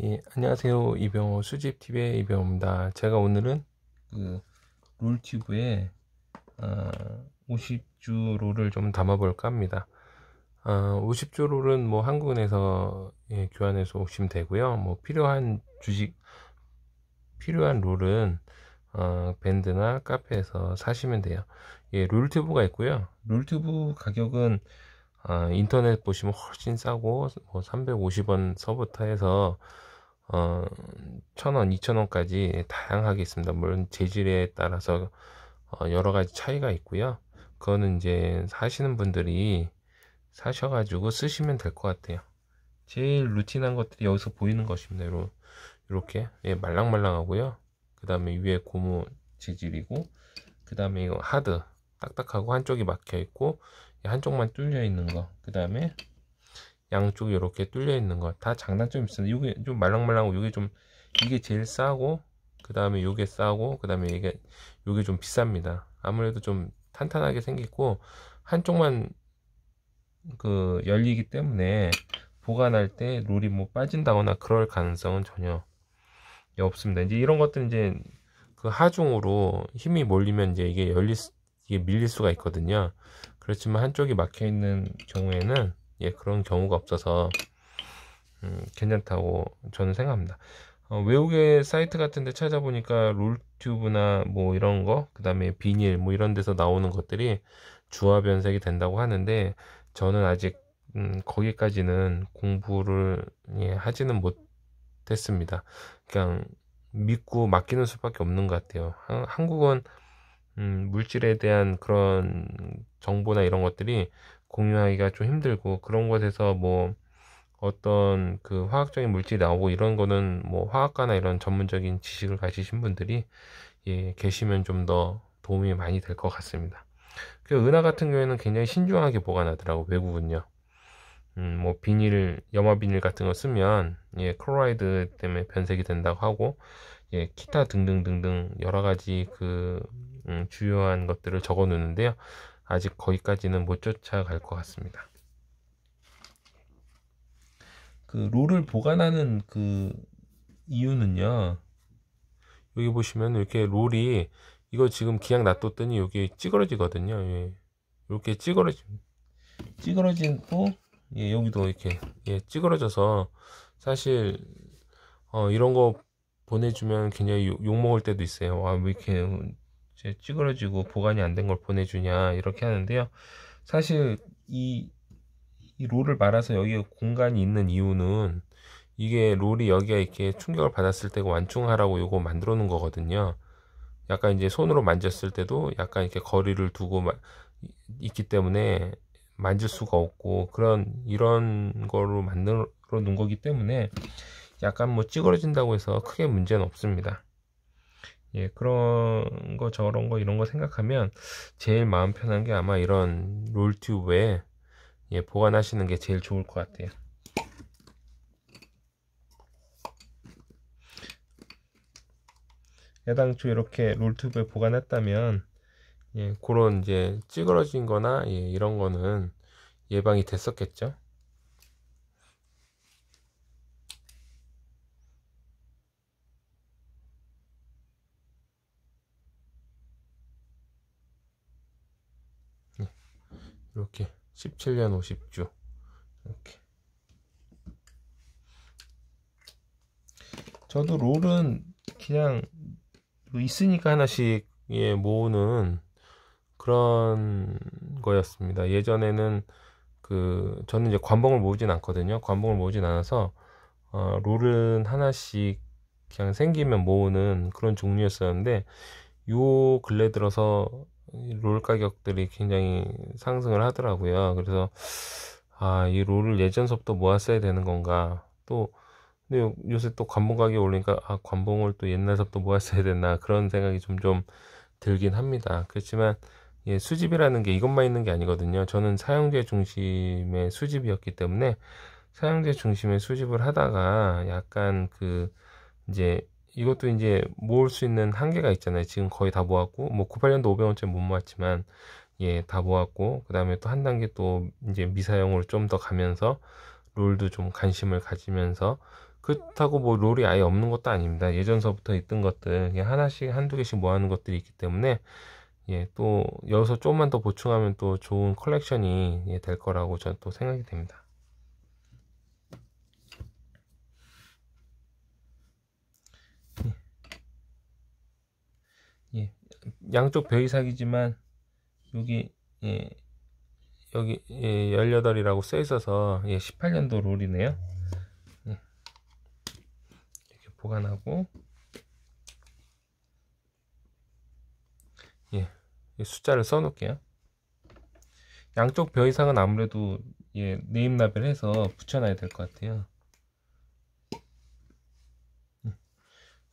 예, 안녕하세요. 이병호 수집TV의 이병호입니다. 제가 오늘은 그 롤튜브에 어, 50주 롤을 좀 담아볼까 합니다. 어, 50주 롤은 뭐한국에서 예, 교환해서 오시면 되고요. 뭐 필요한 주식, 필요한 롤은 어, 밴드나 카페에서 사시면 돼요. 예, 롤튜브가 있고요. 롤튜브 가격은 어, 인터넷 보시면 훨씬 싸고 뭐 350원 서부터 해서 어, 1000원, 2000원까지 다양하게 있습니다. 물론 재질에 따라서 어, 여러 가지 차이가 있고요. 그거는 이제 사시는 분들이 사셔가지고 쓰시면 될 것 같아요. 제일 루틴한 것들이 여기서 보이는 것입니다. 이렇게 예, 말랑말랑하고요. 그 다음에 위에 고무 재질이고 그 다음에 이거 하드 딱딱하고 한쪽이 막혀 있고 한쪽만 뚫려 있는 거 그 다음에 양쪽 이렇게 뚫려 있는 거 다 장단점이 있습니다 이게 좀 말랑말랑하고 이게 좀 이게 제일 싸고 그 다음에 이게 싸고 그 다음에 이게 이게좀 비쌉니다 아무래도 좀 탄탄하게 생겼고 한쪽만 그 열리기 때문에 보관할 때 롤이 뭐 빠진다거나 그럴 가능성은 전혀 없습니다 이제 이런 것들 이제 그 하중으로 힘이 몰리면 이제 이게 열릴 이게 밀릴 수가 있거든요 그렇지만 한쪽이 막혀 있는 경우에는 예 그런 경우가 없어서 음, 괜찮다고 저는 생각합니다. 어, 외국의 사이트 같은데 찾아보니까 롤튜브나 뭐 이런 거, 그 다음에 비닐 뭐 이런 데서 나오는 것들이 주화 변색이 된다고 하는데 저는 아직 음, 거기까지는 공부를 예, 하지는 못했습니다. 그냥 믿고 맡기는 수밖에 없는 것 같아요. 한, 국은 음, 물질에 대한 그런 정보나 이런 것들이 공유하기가 좀 힘들고 그런 것에서 뭐 어떤 그 화학적인 물질이 나오고 이런 거는 뭐 화학과나 이런 전문적인 지식을 가지신 분들이 예, 계시면 좀 더 도움이 많이 될 것 같습니다. 그 은하 같은 경우에는 굉장히 신중하게 보관하더라고 외국은요. 음, 뭐 비닐 염화 비닐 같은 거 쓰면 예, 클로라이드 때문에 변색이 된다고 하고 예, 기타 등등등등 여러 가지 그 음, 주요한 것들을 적어 놓는데요. 아직 거기까지는 못 쫓아갈 것 같습니다. 그 롤을 보관하는 그 이유는요. 여기 보시면 이렇게 롤이 이거 지금 기약 놔뒀더니 여기 찌그러지거든요. 예. 이렇게 찌그러지 찌그러지고 예, 여기도 이렇게 예, 찌그러져서 사실 어, 이런 거 보내주면 굉장히 욕, 먹을 때도 있어요. 와, 왜 이렇게 이제 찌그러지고 보관이 안 된 걸 보내주냐 이렇게 하는데요. 사실 이, 이 롤을 말아서 여기에 공간이 있는 이유는 이게 롤이 여기가 이렇게 충격을 받았을 때 완충하라고 요거 만들어 놓은 거거든요. 약간 이제 손으로 만졌을 때도 약간 이렇게 거리를 두고 있기 때문에 만질 수가 없고 그런 이런 거로 만들어 놓은 거기 때문에 약간 뭐 찌그러진다고 해서 크게 문제는 없습니다. 예, 그런 거 저런 거 이런 거 생각하면 제일 마음 편한 게 아마 이런 롤튜브에 예, 보관하시는 게 제일 좋을 것 같아요. 해당초 이렇게 롤튜브에 보관했다면 예, 그런 이제 찌그러진 거나 예, 이런 거는 예방이 됐었겠죠. 이렇게 17년 50주 이렇게 저도 롤은 그냥 있으니까 하나씩 예, 모으는 그런 거였습니다. 예전에는 그 저는 이제 관봉을 모으진 않거든요. 관봉을 모으진 않아서 어, 롤은 하나씩 그냥 생기면 모으는 그런 종류였었는데 요 근래 들어서 롤 가격들이 굉장히 상승을 하더라고요. 그래서 아, 이 롤을 예전서부터 모았어야 되는 건가? 또 근데 요새 또 관봉 가격이 올리니까 아, 관봉을 또 옛날서부터 모았어야 됐나 그런 생각이 좀 좀 들긴 합니다. 그렇지만 예, 수집이라는 게 이것만 있는 게 아니거든요. 저는 사용자 중심의 수집이었기 때문에 사용자 중심의 수집을 하다가 약간 그 이제 이것도 이제 모을 수 있는 한계가 있잖아요. 지금 거의 다 모았고, 뭐 98년도 500원짜리 못 모았지만, 예, 다 모았고, 그 다음에 또 한 단계 또 이제 미사용으로 좀 더 가면서, 롤도 좀 관심을 가지면서, 그렇다고 뭐 롤이 아예 없는 것도 아닙니다. 예전서부터 있던 것들, 하나씩, 한두 개씩 모아는 것들이 있기 때문에, 예, 또 여기서 조금만 더 보충하면 또 좋은 컬렉션이 예, 될 거라고 저는 또 생각이 됩니다. 양쪽 벼이삭이지만 여기 예, 여기 예, 18이라고 써 있어서 예, 18년도 롤이네요. 예. 이렇게 보관하고 예, 숫자를 써 놓을게요. 양쪽 벼이삭은 아무래도 예, 네임 라벨 해서 붙여놔야 될 것 같아요.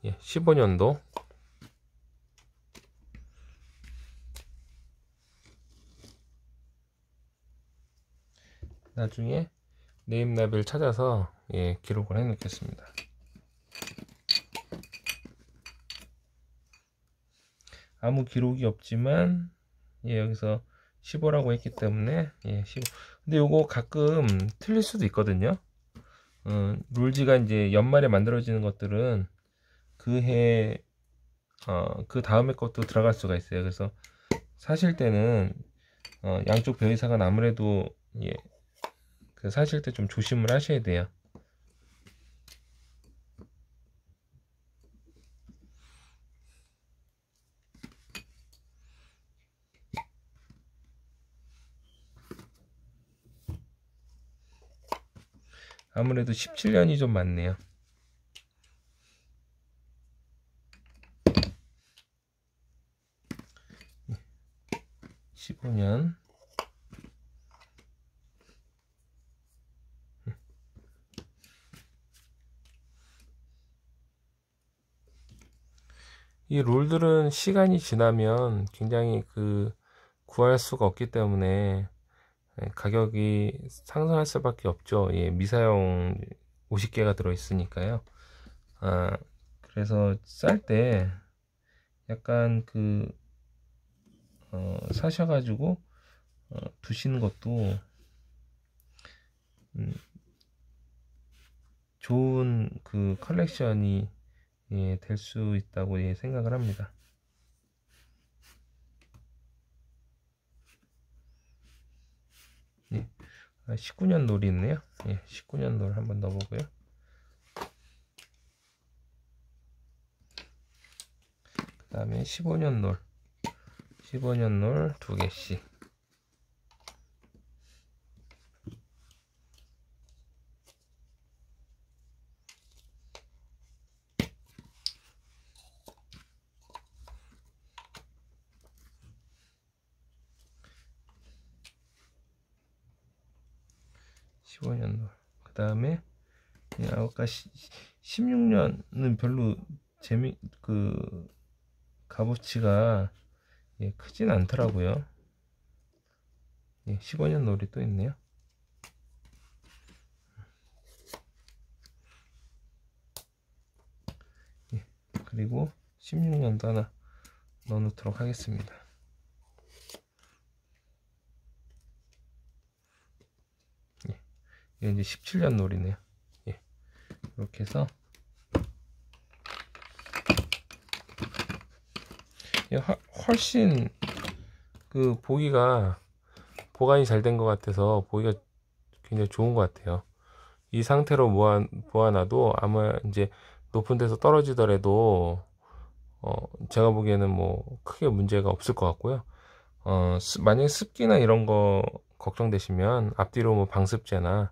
예, 15년도 예, 나중에 네임랩을 찾아서 예, 기록을 해 놓겠습니다. 아무 기록이 없지만 예, 여기서 15라고 했기 때문에 예, 15. 근데 요거 가끔 틀릴 수도 있거든요. 어, 롤지가 이제 연말에 만들어지는 것들은 그 해, 어, 그 다음에 것도 들어갈 수가 있어요. 그래서 사실 때는 어, 양쪽 벼이사가 아무래도 예, 그래실때좀 조심을 하셔야 돼요. 아무래도 17년이 좀 많네요. 15년 이 롤들은 시간이 지나면 굉장히 그 구할 수가 없기 때문에 예, 가격이 상승할 수밖에 없죠. 예, 미사용 50개가 들어있으니까요. 아, 그래서 쌀 때 약간 그, 어, 사셔가지고 어, 두시는 것도 음, 좋은 그 컬렉션이 예, 될 수 있다고 예, 생각을 합니다. 예, 19년 아, 놀이 있네요. 예, 19년 놀 한번 넣어보고요. 그 다음에 15년 놀 15년 놀 2개씩 15년 그 다음에 예, 아까 16년은 별로 재미 그 값어치가 예, 크진 않더라고요 예, 15년 놀이 또 있네요 예, 그리고 16년도 하나 넣어놓도록 하겠습니다 이게 이제 17년 놀이네요. 예. 이렇게 해서 예, 훨씬 그 보기가 보관이 잘 된 것 같아서 보기가 굉장히 좋은 것 같아요. 이 상태로 모아, 모아놔도 아마 이제 높은 데서 떨어지더라도 어, 제가 보기에는 뭐 크게 문제가 없을 것 같고요. 어, 습, 만약에 습기나 이런 거 걱정되시면 앞뒤로 뭐 방습제나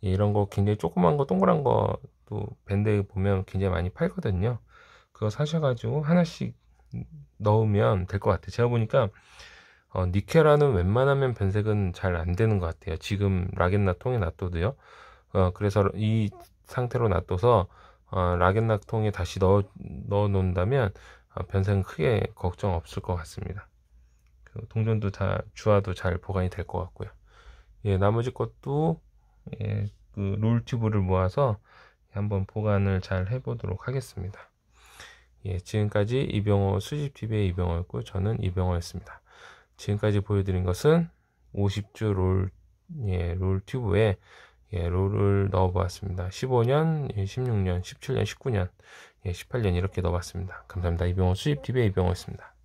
이런 거 굉장히 조그만 거 동그란 거 또 밴드에 보면 굉장히 많이 팔거든요. 그거 사셔가지고 하나씩 넣으면 될 것 같아요. 제가 보니까 어, 니케라는 웬만하면 변색은 잘 안 되는 것 같아요. 지금 락앤락 통에 놔둬도요. 어, 그래서 이 상태로 놔둬서 어, 락앤락 통에 다시 넣어, 넣어 놓는다면 어, 변색은 크게 걱정 없을 것 같습니다. 그 동전도 다 주화도 잘 보관이 될 것 같고요. 예, 나머지 것도 예, 그 롤튜브를 모아서 한번 보관을 잘 해보도록 하겠습니다. 예, 지금까지 이병호 수집TV의 이병호였고 저는 이병호였습니다. 지금까지 보여드린 것은 50주 롤, 예, 롤튜브에 예, 롤을 넣어보았습니다. 15년, 16년, 17년, 19년, 18년 이렇게 넣어봤습니다. 감사합니다. 이병호 수집TV의 이병호였습니다.